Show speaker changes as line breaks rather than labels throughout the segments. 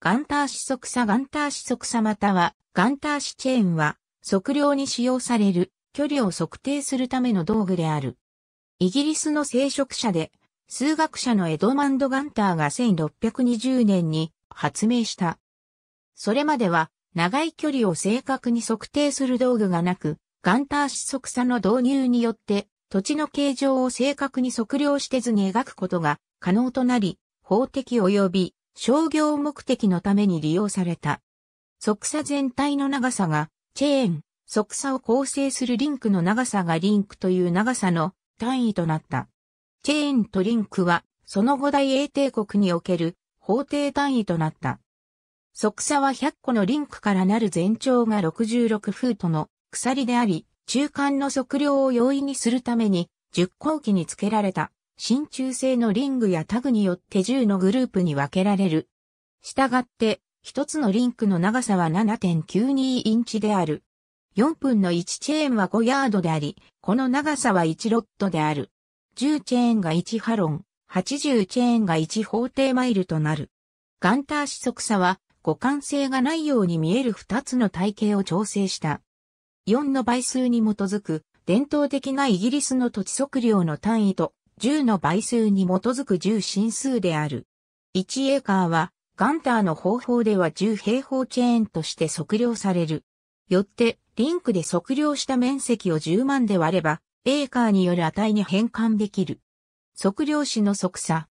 ガンター子速差ガンター子速差またはガンター子チェーンは測量に使用される距離を測定するための道具である。イギリスの聖職者で数学者のエドマンド・ガンターが1620年に発明した。それまでは長い距離を正確に測定する道具がなく、ガンター子速差の導入によって土地の形状を正確に測量してずに描くことが可能となり、法的及び商業目的のために利用された。即座全体の長さがチェーン、即座を構成するリンクの長さがリンクという長さの単位となった。チェーンとリンクは、その後大英帝国における法定単位となった。即座は100個のリンクからなる全長が66フートの鎖であり、中間の測量を容易にするために、10号機に付けられた。真鍮製のリングやタグによって10のグループに分けられる。したがって、一つのリンクの長さは7.92インチである。4分の1チェーンは5ヤードであり、この長さは1ロットである。10チェーンが1ハロン、80チェーンが1法定マイルとなる。ガンター四足差は互換性がないように見える2つの体型を調整した。4の倍数に基づく伝統的なイギリスの土地測量の単位と10の倍数に基づく10進数である。1エーカーは、ガンターの方法では10平方チェーンとして測量される。よって、リンクで測量した面積を10万で割れば、エーカーによる値に変換できる。測量士の即差。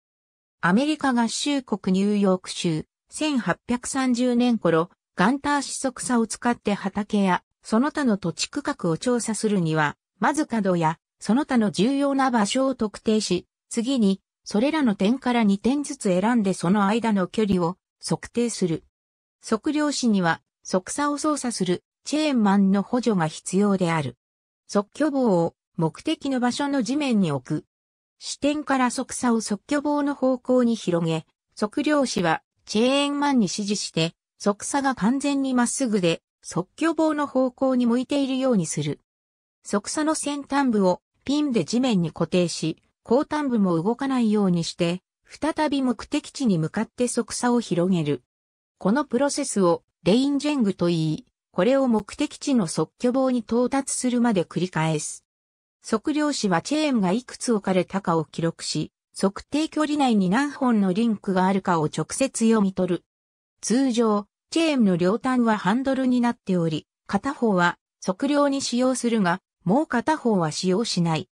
アメリカ合衆国ニューヨーク州、1830年頃、ガンター子即差を使って畑や、その他の土地区画を調査するには、まず角やその他の重要な場所を特定し、次に、それらの点から2点ずつ選んでその間の距離を測定する。測量士には、測差を操作するチェーンマンの補助が必要である。測距棒を目的の場所の地面に置く。視点から測差を測距棒の方向に広げ、測量士はチェーンマンに指示して、測差が完全にまっすぐで、測距棒の方向に向いているようにする。測差の先端部をピンで地面に固定し、後端部も動かないようにして、再び目的地に向かって速差を広げる。このプロセスをレインジェングと言い、これを目的地の即挙棒に到達するまで繰り返す。測量士はチェーンがいくつ置かれたかを記録し、測定距離内に何本のリンクがあるかを直接読み取る。通常、チェーンの両端はハンドルになっており、片方は測量に使用するが、もう片方は使用しない。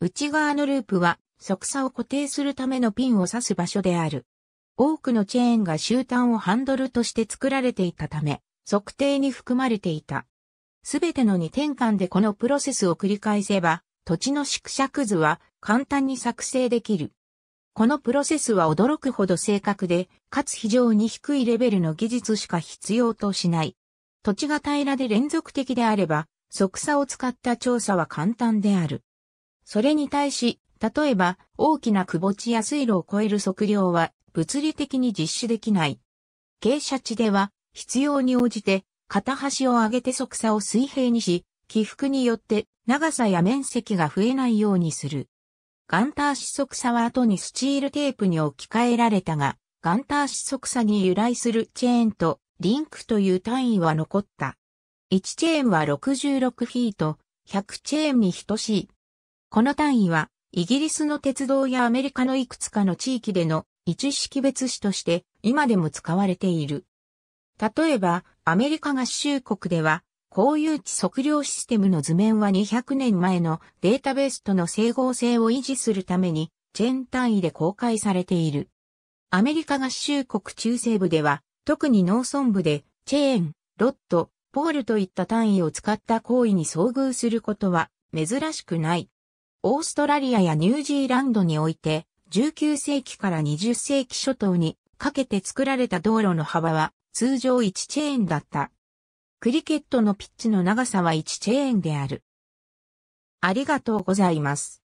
内側のループは、即差を固定するためのピンを刺す場所である。多くのチェーンが終端をハンドルとして作られていたため、測定に含まれていた。すべての2点間でこのプロセスを繰り返せば、土地の縮尺図は簡単に作成できる。このプロセスは驚くほど正確で、かつ非常に低いレベルの技術しか必要としない。土地が平らで連続的であれば、即座を使った調査は簡単である。それに対し、例えば、大きな窪地や水路を越える測量は、物理的に実施できない。傾斜地では、必要に応じて、片端を上げて即座を水平にし、起伏によって長さや面積が増えないようにする。ガンター四足差は後にスチールテープに置き換えられたが、ガンター四足差に由来するチェーンとリンクという単位は残った。1チェーンは66フィート、100チェーンに等しい。この単位は、イギリスの鉄道やアメリカのいくつかの地域での一識別紙として今でも使われている。例えば、アメリカ合衆国では、公有地測量システムの図面は200年前のデータベースとの整合性を維持するために、チェーン単位で公開されている。アメリカ合衆国中西部では、特に農村部で、チェーン、ロット、ポールといった単位を使った行為に遭遇することは珍しくない。オーストラリアやニュージーランドにおいて、19世紀から20世紀初頭にかけて作られた道路の幅は通常1チェーンだった。クリケットのピッチの長さは1チェーンである。ありがとうございます。